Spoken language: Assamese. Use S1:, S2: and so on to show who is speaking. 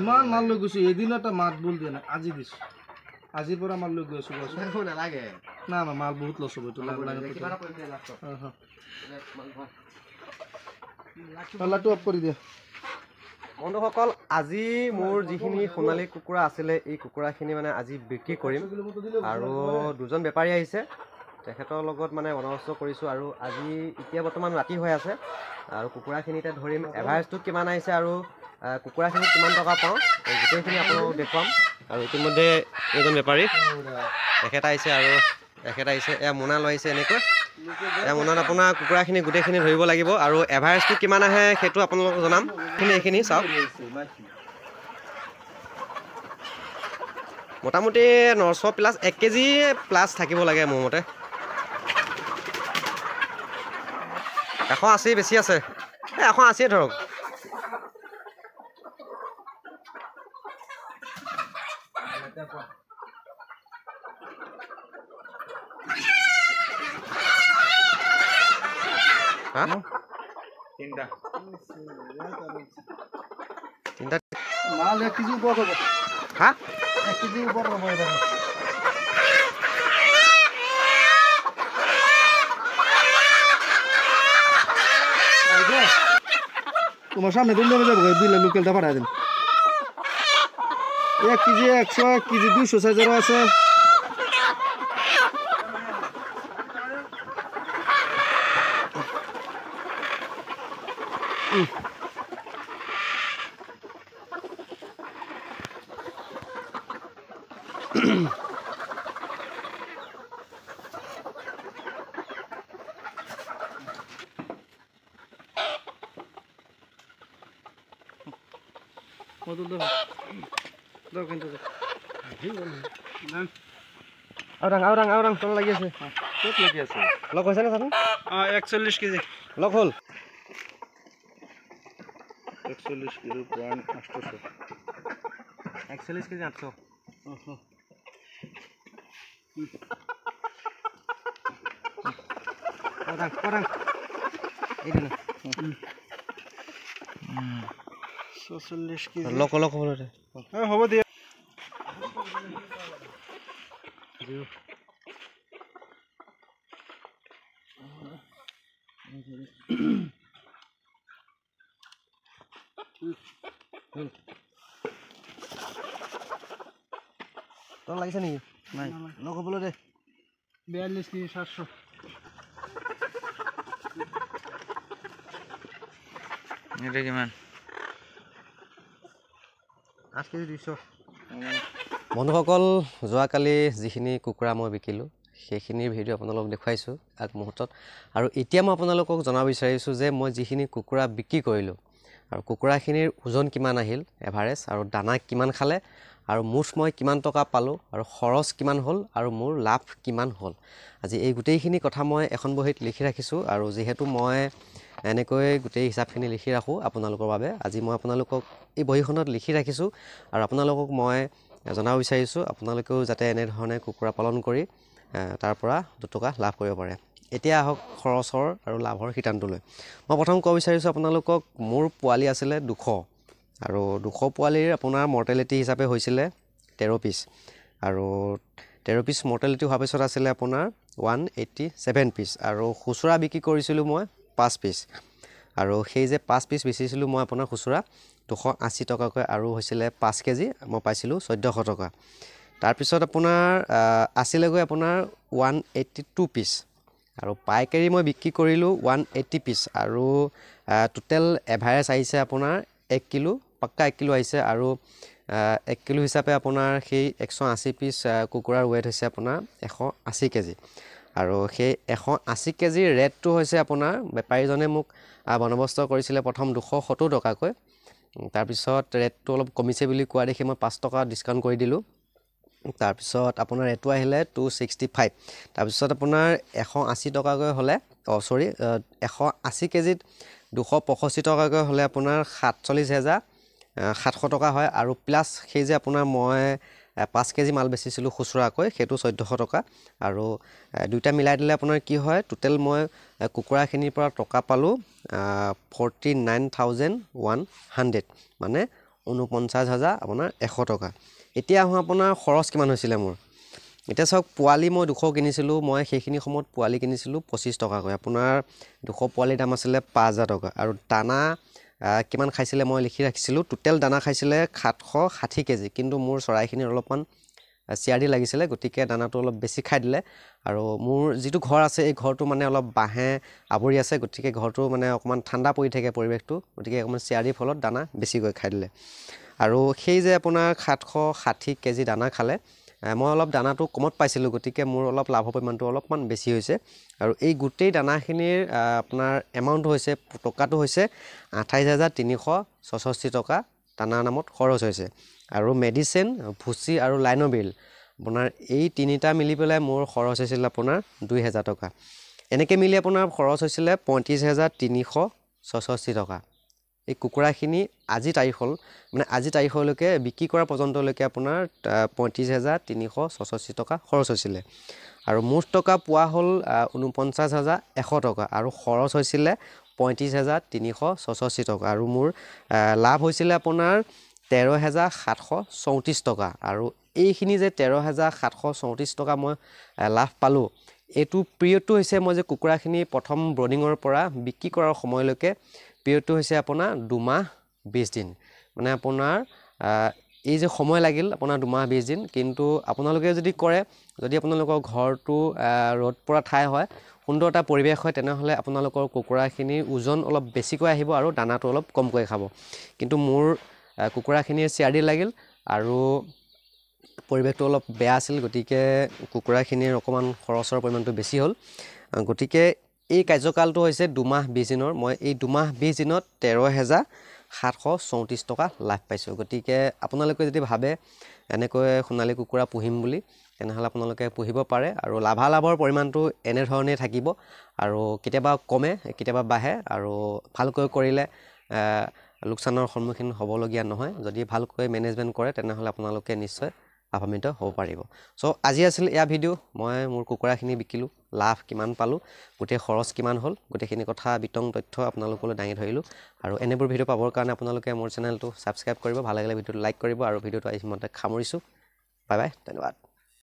S1: ইমান মাল লৈ গৈছো এদিনতে মাত বোল দিয়া নাই আজি দিছো আজিৰ পৰা মাল লৈ গৈ না না মাল বহুত লছ পাল্লাটো বন্ধুসকল আজি মোৰ যিখিনি সোণালী কুকুৰা আছিলে এই কুকুৰাখিনি মানে আজি বিক্ৰী কৰিম আৰু দুজন বেপাৰী আহিছে তেখেতৰ লগত মানে বন্দবস্ত কৰিছোঁ আৰু আজি এতিয়া বৰ্তমান ৰাতি হৈ আছে আৰু কুকুৰাখিনিতে ধৰিম এভাৰেজটোত কিমান আহিছে আৰু কুকুৰাখিনি কিমান টকা পাওঁ গোটেইখিনি আপোনালোকক দেখুৱাম আৰু ইতিমধ্যে এজন বেপাৰী তেখেত আহিছে আৰু তেখেত আহিছে এয়া মোনা লৈছে এনেকৈ এয়া মোনাত আপোনাৰ কুকুৰাখিনি গোটেইখিনি ধৰিব লাগিব আৰু এভাৰেজটো কিমান আহে সেইটো আপোনালোকক জনাম এইখিনি এইখিনি চাওক মোটামুটি নশ প্লাছ এক কেজি প্লাছ থাকিব লাগে মোৰ মতে এশ আশী বেছি আছে এই এশ আশীয়ে ধৰক হ্যাঁ? এক কেজি হ্যাঁ? তোমার সামনে তুমি নেমে যাবো বিলে লোকেলটা পাঠাই দিন এক কেজি একশো এক কেজি দুশো সাইজেরও আছে আউরাং আউরাং আউরাং তোর লাগিয়েছে লাগিয়েছে লক হয়েছে না সাথে একচল্লিশ কেজি লক হল একচল্লিশ কেজি পয়েন্ট আটশো একচল্লিশ কেজি আটশো পরাং পরাং এই দিন কেজি লক লক হ'ব হ'ব দিয়া তোৰ লাগছে বন্ধুসকল যোৱাকালি যিখিনি কুকুৰা মই বিকিলোঁ সেইখিনি ভিডিঅ' আপোনালোকক দেখুৱাইছোঁ আগমুহূৰ্তত আৰু এতিয়া মই আপোনালোকক জনাব বিচাৰিছোঁ যে মই যিখিনি কুকুৰা বিক্ৰী কৰিলোঁ আৰু কুকুৰাখিনিৰ ওজন কিমান আহিল এভাৰেজ আৰু দানা কিমান খালে আৰু মুঠ মই কিমান টকা পালোঁ আৰু খৰচ কিমান হ'ল আৰু মোৰ লাভ কিমান হ'ল আজি এই গোটেইখিনি কথা মই এখন বহীত লিখি ৰাখিছোঁ আৰু যিহেতু মই এনেকৈ গোটেই হিচাপখিনি লিখি ৰাখোঁ আপোনালোকৰ বাবে আজি মই আপোনালোকক এই বহীখনত লিখি ৰাখিছোঁ আৰু আপোনালোকক মই জনাব বিচাৰিছোঁ আপোনালোকেও যাতে এনেধৰণে কুকুৰা পালন কৰি তাৰ পৰা দুটকা লাভ কৰিব পাৰে এতিয়া আহক খৰচৰ আৰু লাভৰ শিতানটোলৈ মই প্ৰথম ক'ব বিচাৰিছোঁ আপোনালোকক মোৰ পোৱালি আছিলে দুশ আৰু দুশ পোৱালিৰ আপোনাৰ মৰ্টেলিটি হিচাপে হৈছিলে তেৰ পিচ আৰু তেৰ তেৰপিচ মৰ্টেলিটি হোৱাৰ পিছত আছিলে আপোনাৰ ওৱান এইট্টি ছেভেন পিচ আৰু খুচুৰা বিক্ৰী কৰিছিলোঁ মই পাঁচ পিচ আৰু সেই যে পাঁচ পিচ বেচিছিলোঁ মই আপোনাৰ খুচুৰা দুশ আশী টকাকৈ আৰু হৈছিলে পাঁচ কেজি মই পাইছিলোঁ চৈধ্যশ টকা তাৰপিছত আপোনাৰ আছিলেগৈ আপোনাৰ ওৱান এইট্টি টু পিচ আৰু পাইকাৰী মই বিক্ৰী কৰিলোঁ ওৱান এইটি পিচ আৰু টোটেল এভাৰেজ আহিছে আপোনাৰ এক কিলো পাক্কা এক কিলো আহিছে আৰু এক কিলো হিচাপে আপোনাৰ সেই একশ আশী পিচ কুকুৰাৰ ৱেট হৈছে আপোনাৰ এশ আশী কেজি আৰু সেই এশ আশী কেজিৰ ৰেটটো হৈছে আপোনাৰ বেপাৰীজনে মোক বন্দবস্ত কৰিছিলে প্ৰথম দুশ সত্তৰ টকাকৈ তাৰপিছত ৰেটটো অলপ কমিছে বুলি কোৱা দেখি মই পাঁচ টকা ডিছকাউণ্ট কৰি দিলোঁ তাৰপিছত আপোনাৰ এইটো আহিলে টু ছিক্সটি ফাইভ তাৰপিছত আপোনাৰ এশ আশী টকাকৈ হ'লে অ' চৰি এশ আশী কেজিত দুশ পঁয়ষষ্ঠি টকাকৈ হ'লে আপোনাৰ সাতচল্লিছ হেজাৰ সাতশ টকা হয় আৰু প্লাছ সেই যে আপোনাৰ মই পাঁচ কেজি মাল বেচিছিলোঁ খুচুৰাকৈ সেইটো চৈধ্যশ টকা আৰু দুয়োটা মিলাই দিলে আপোনাৰ কি হয় টোটেল মই কুকুৰাখিনিৰ পৰা টকা পালোঁ forty nine thousand one hundred মানে ঊনপঞ্চাছ হাজাৰ আপোনাৰ এশ টকা এতিয়া আহোঁ আপোনাৰ খৰচ কিমান হৈছিলে মোৰ এতিয়া চাওক পোৱালি মই দুশ কিনিছিলোঁ মই সেইখিনি সময়ত পোৱালি কিনিছিলোঁ পঁচিছ টকাকৈ আপোনাৰ দুশ পোৱালিৰ দাম আছিলে পাঁচ হাজাৰ টকা আৰু দানা কিমান খাইছিলে মই লিখি ৰাখিছিলোঁ টোটেল দানা খাইছিলে সাতশ ষাঠি কেজি কিন্তু মোৰ চৰাইখিনিৰ অলপমান দি লাগিছিলে গতিকে দানাটো অলপ বেছি খাই দিলে আৰু মোৰ যিটো ঘৰ আছে এই ঘৰটো মানে অলপ বাঁহে আৱৰি আছে গতিকে ঘৰটো মানে অকণমান ঠাণ্ডা পৰি থাকে পৰিৱেশটো গতিকে অকণমান চিয়াৰিৰ ফলত দানা বেছিকৈ খাই দিলে আৰু সেই যে আপোনাৰ সাতশ ষাঠি কেজি দানা খালে মই অলপ দানাটো কমত পাইছিলোঁ গতিকে মোৰ অলপ লাভৰ পৰিমাণটো অলপমান বেছি হৈছে আৰু এই গোটেই দানাখিনিৰ আপোনাৰ এমাউণ্টটো হৈছে টকাটো হৈছে আঠাইছ হাজাৰ তিনিশ ছয়ষষ্ঠি টকা টানা নামত খৰচ হৈছে আৰু মেডিচিন ভুচি আৰু লাইনৰ বিল আপোনাৰ এই তিনিটা মিলি পেলাই মোৰ খৰচ হৈছিল আপোনাৰ দুই হেজাৰ টকা এনেকৈ মিলি আপোনাৰ খৰচ হৈছিলে পঁয়ত্ৰিছ হেজাৰ তিনিশ ছয়ষষ্ঠি টকা এই কুকুৰাখিনি আজি তাৰিখ হ'ল মানে আজি তাৰিখলৈকে বিক্ৰী কৰা পৰ্যন্তলৈকে আপোনাৰ পঁয়ত্ৰিছ হেজাৰ তিনিশ ছয়ষষ্ঠি টকা খৰচ হৈছিলে আৰু মুঠ টকা পোৱা হ'ল ঊনপঞ্চাছ হাজাৰ এশ টকা আৰু খৰচ হৈছিলে পঁয়ত্ৰিছ হাজাৰ তিনিশ ছয়ষষ্ঠি টকা আৰু মোৰ লাভ হৈছিলে আপোনাৰ তেৰ হেজাৰ সাতশ চৌত্ৰিছ টকা আৰু এইখিনি যে তেৰ হেজাৰ সাতশ চৌত্ৰিছ টকা মই লাভ পালোঁ এইটো পিৰিয়ডটো হৈছে মই যে কুকুৰাখিনি প্ৰথম ব্ৰডিঙৰ পৰা বিক্ৰী কৰাৰ সময়লৈকে পিৰিয়ডটো হৈছে আপোনাৰ দুমাহ বিছ দিন মানে আপোনাৰ এই যে সময় লাগিল আপোনাৰ দুমাহ বিছ দিন কিন্তু আপোনালোকে যদি কৰে যদি আপোনালোকৰ ঘৰটো ৰ'দ পৰা ঠাই হয় সুন্দৰ এটা পৰিৱেশ হয় তেনেহ'লে আপোনালোকৰ কুকুৰাখিনিৰ ওজন অলপ বেছিকৈ আহিব আৰু দানাটো অলপ কমকৈ খাব কিন্তু মোৰ কুকুৰাখিনিয়ে চিয়াৰি লাগিল আৰু পৰিৱেশটো অলপ বেয়া আছিল গতিকে কুকুৰাখিনিৰ অকণমান খৰচৰ পৰিমাণটো বেছি হ'ল গতিকে এই কাৰ্যকালটো হৈছে দুমাহ বিছ দিনৰ মই এই দুমাহ বিছ দিনত তেৰ হেজাৰ সাতশ চৌত্ৰিছ টকা লাভ পাইছোঁ গতিকে আপোনালোকে যদি ভাবে এনেকৈ সোণালী কুকুৰা পুহিম বুলি তেনেহ'লে আপোনালোকে পুহিব পাৰে আৰু লাভালাভৰ পৰিমাণটো এনেধৰণেই থাকিব আৰু কেতিয়াবা কমে কেতিয়াবা বাঢ়ে আৰু ভালকৈ কৰিলে লোকচানৰ সন্মুখীন হ'বলগীয়া নহয় যদি ভালকৈ মেনেজমেণ্ট কৰে তেনেহ'লে আপোনালোকে নিশ্চয় লাভান্বিত হ'ব পাৰিব চ' আজি আছিল এয়া ভিডিঅ' মই মোৰ কুকুৰাখিনি বিকিলোঁ লাভ কিমান পালোঁ গোটেই খৰচ কিমান হ'ল গোটেইখিনি কথা বিতং তথ্য আপোনালোকলৈ দাঙি ধৰিলোঁ আৰু এনেবোৰ ভিডিঅ' পাবৰ কাৰণে আপোনালোকে মোৰ চেনেলটো ছাবস্ক্ৰাইব কৰিব ভাল লাগিলে ভিডিঅ'টো লাইক কৰিব আৰু ভিডিঅ'টো মতে খামৰিছোঁ বাই বাই ধন্যবাদ